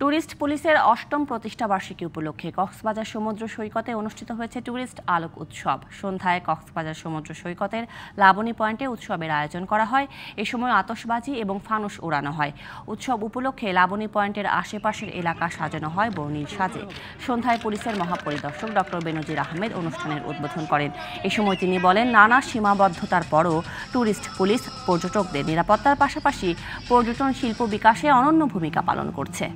tourist পুলিশের অষ্টম প্রতিষ্ঠাবার্ষিকী উপলক্ষে কক্সবাজার সমুদ্র সৈকতে অনুষ্ঠিত হয়েছে ট্যুরিস্ট আলোক উৎসব সন্ধ্যায় কক্সবাজার সমুদ্র সৈকতের লাবণী পয়েন্টে উৎসবের আয়োজন করা হয় এ সময় আতসবাজি এবং ফানুস ওড়ানো হয় উৎসব উপলক্ষে লাবণী পয়েন্টের আশেপাশের এলাকা সাজানো হয় বর্ণিল সাজে সন্ধ্যায় পুলিশের মহাপরিদর্শক ডক্টর বেনজির আহমেদ অনুষ্ঠানের উদ্বোধন করেন এ সময় তিনি বলেন নানা সীমাবদ্ধতার পরও ট্যুরিস্ট পুলিশ পর্যটকদের নিরাপত্তার পাশাপাশি পর্যটন শিল্প বিকাশে অনন্য ভূমিকা পালন করছে